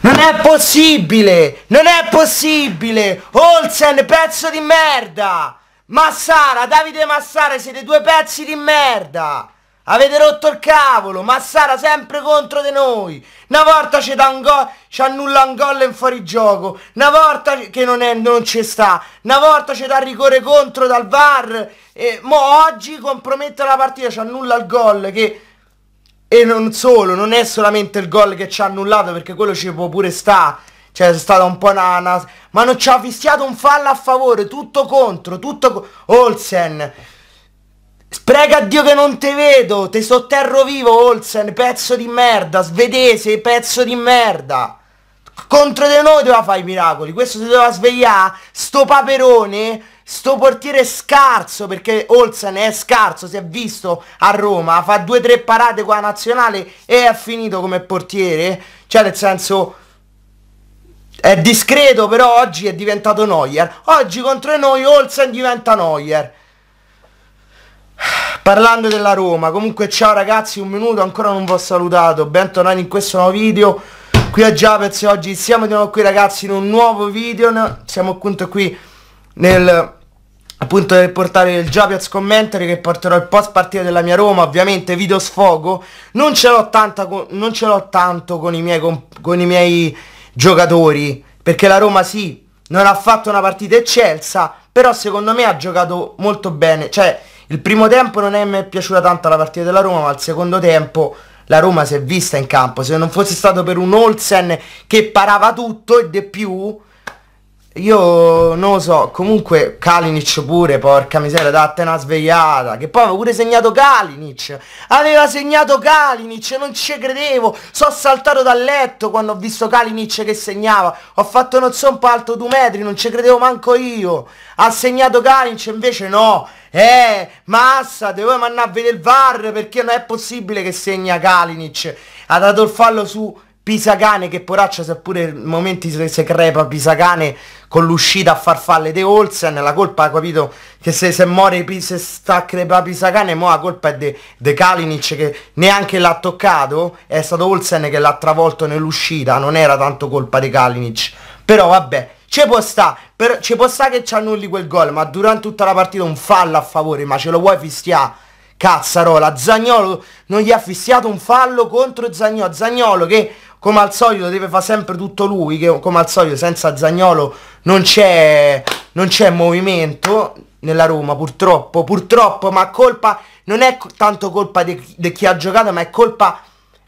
Non è possibile! Non è possibile! Olsen, pezzo di merda! Massara, Davide Massara, siete due pezzi di merda! Avete rotto il cavolo! Massara sempre contro di noi! Una volta ci un gol, ci annulla un gol in fuorigioco! Una volta che non, è, non ci sta! Una volta ci dà rigore contro dal VAR! E mo oggi compromette la partita, ci annulla il gol che e non solo, non è solamente il gol che ci ha annullato perché quello ci può pure sta. Cioè è stata un po' una, Ma non ci ha fischiato un fallo a favore, tutto contro, tutto... Co Olsen, Prega a Dio che non te vedo, te sotterro vivo Olsen, pezzo di merda, svedese, pezzo di merda. Contro di noi doveva fare i miracoli, questo si doveva svegliare, sto paperone Sto portiere è scarso perché Olsen è scarso, si è visto a Roma, fa due o tre parate qua a nazionale e ha finito come portiere. Cioè nel senso è discreto però oggi è diventato Neuer. Oggi contro noi Olsen diventa Neuer. Parlando della Roma, comunque ciao ragazzi, un minuto ancora non vi ho salutato, bentornati in questo nuovo video. Qui a Giapez oggi siamo di nuovo qui ragazzi in un nuovo video, siamo appunto qui nel appunto per portare il Japiaz Commentary che porterò il post partita della mia Roma, ovviamente video sfogo, non ce l'ho, con, non ce l'ho tanto con i, miei, con, con i miei giocatori, perché la Roma sì, non ha fatto una partita eccelsa, però secondo me ha giocato molto bene, cioè il primo tempo non è, mai piaciuta tanto la partita della Roma, ma il secondo tempo la Roma si è vista in campo, se non fosse stato per un Olsen che parava tutto e di più, io non lo so, comunque Kalinic pure, porca miseria, date una svegliata. Che poi aveva pure segnato Kalinic. Aveva segnato Kalinic, non ci credevo. Sono saltato dal letto quando ho visto Kalinic che segnava. Ho fatto non so un po' alto due metri, non ci credevo manco io. Ha segnato Kalinic, invece no. Eh, massa, devo mandare a vedere il VAR perché non è possibile che segna Kalinic. Ha dato il fallo su Pisacane che poraccia seppure momenti se, se crepa Pisacane con l'uscita a farfalle di Olsen, la colpa ha capito che se, se muore se sta crepa Pisacane, mo la colpa è de, Kalinic che neanche l'ha toccato, è stato Olsen che l'ha travolto nell'uscita, non era tanto colpa di Kalinic. Però vabbè, ci può sta, ci può sta che ci annulli quel gol, ma durante tutta la partita un fallo a favore, ma ce lo vuoi fischiare? Cazzarola, Zagnolo non gli ha fischiato un fallo contro Zagnolo, Zagnolo che come al solito deve fare sempre tutto lui, che come al solito senza Zagnolo non c'è, non c'è movimento nella Roma, purtroppo, purtroppo, ma colpa, non è tanto colpa di chi ha giocato, ma è colpa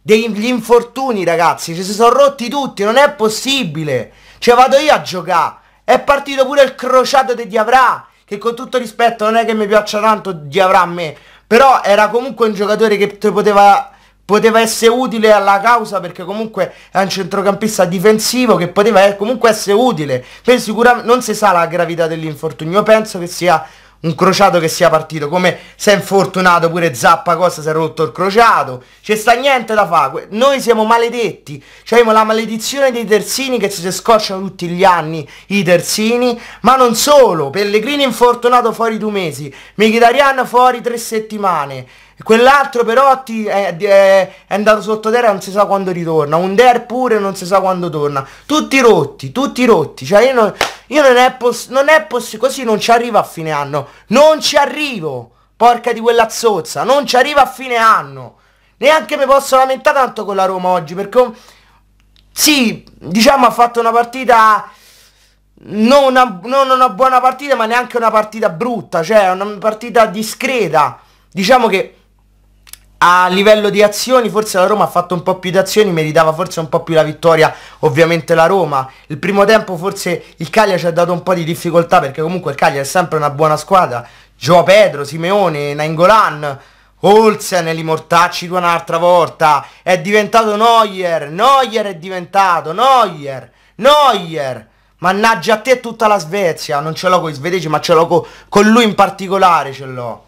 degli infortuni ragazzi, ci si sono rotti tutti, non è possibile, cioè vado io a giocare, è partito pure il crociato di Diavrà, che con tutto rispetto non è che mi piaccia tanto Diavrà a me, però era comunque un giocatore che poteva poteva essere utile alla causa perché comunque è un centrocampista difensivo che poteva eh, comunque essere utile. sicuramente non si sa la gravità dell'infortunio, Io penso che sia un crociato che sia partito, come si è infortunato pure Zappa Costa si è rotto il crociato, c'è sta niente da fare, noi siamo maledetti, cioè abbiamo la maledizione dei terzini che si scocciano tutti gli anni i terzini, ma non solo, Pellegrini infortunato fuori due mesi, Mkhitaryan fuori tre settimane, Quell'altro Perotti è, è, è andato sottoterra e non si sa quando ritorna. Un Der pure non si sa quando torna. Tutti rotti, tutti rotti. Cioè io non, io non è possibile, poss così non ci arrivo a fine anno. Non ci arrivo. Porca di quella zozza, non ci arrivo a fine anno. Neanche mi posso lamentare tanto con la Roma oggi perché... Sì, diciamo ha fatto una partita... Non una, non una buona partita ma neanche una partita brutta, cioè una partita discreta. Diciamo che a livello di azioni forse la Roma ha fatto un po' più di azioni, meritava forse un po' più la vittoria ovviamente la Roma. Il primo tempo forse il Cagliari ci ha dato un po' di difficoltà perché comunque il Cagliari è sempre una buona squadra. Gio Pedro, Simeone, Nainggolan, Olsen, li mortacci tu un'altra volta. È diventato Neuer, Neuer è diventato Neuer, Neuer. Mannaggia a te tutta la Svezia, non ce l'ho con i svedesi ma ce l'ho co- con lui in particolare ce l'ho.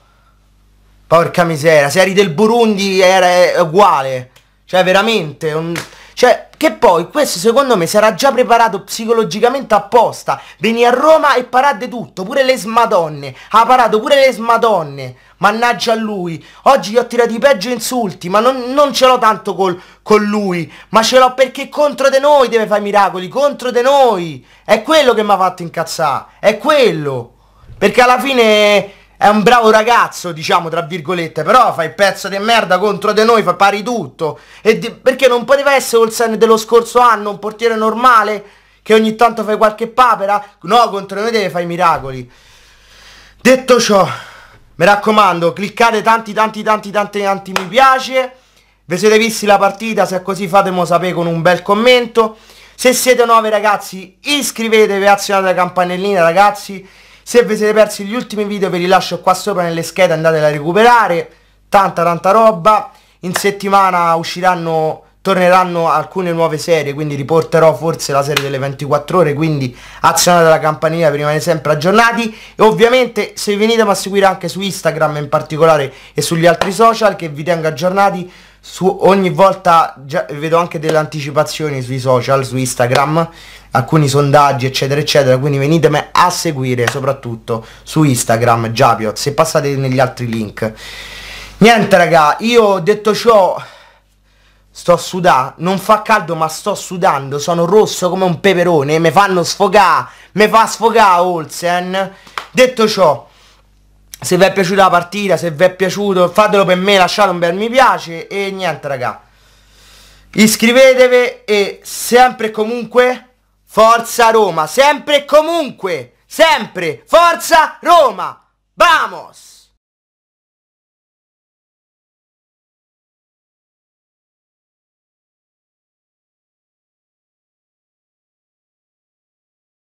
Porca miseria, se eri del Burundi era uguale. Cioè, veramente. Un... Cioè, che poi questo secondo me si era già preparato psicologicamente apposta. Veni a Roma e parate tutto, pure le smadonne. Ha parato pure le smadonne. Mannaggia a lui. Oggi gli ho tirati peggio insulti, ma non, non ce l'ho tanto col, con lui. Ma ce l'ho perché contro di noi deve fare miracoli, contro di noi. È quello che mi ha fatto incazzare. È quello. Perché alla fine è un bravo ragazzo, diciamo, tra virgolette, però fa il pezzo di merda contro di noi, fa pari tutto. Di, perché non poteva essere Olsen dello scorso anno, un portiere normale, che ogni tanto fai qualche papera? No, contro noi deve fare i miracoli. Detto ciò, mi raccomando, cliccate tanti tanti tanti tanti tanti mi piace. Vi siete visti la partita, se è così fatemelo sapere con un bel commento. Se siete nuovi ragazzi, iscrivetevi, azionate la campanellina ragazzi. Se vi siete persi gli ultimi video ve li lascio qua sopra nelle schede, andatela a recuperare. Tanta tanta roba. In settimana usciranno torneranno alcune nuove serie quindi riporterò forse la serie delle 24 ore quindi azionate la campanella per rimanere sempre aggiornati e ovviamente se venite a seguire anche su Instagram in particolare e sugli altri social che vi tengo aggiornati su ogni volta vedo anche delle anticipazioni sui social su Instagram alcuni sondaggi eccetera eccetera quindi venitemi a seguire soprattutto su Instagram Giapio se passate negli altri link niente raga io detto ciò Sto sudà, non fa caldo ma sto sudando, sono rosso come un peperone, mi fanno sfogà, mi fa sfogà Olsen. Detto ciò, se vi è piaciuta la partita, se vi è piaciuto, fatelo per me, lasciate un bel mi piace e niente raga. Iscrivetevi e sempre e comunque, forza Roma, sempre e comunque, sempre, forza Roma, vamos!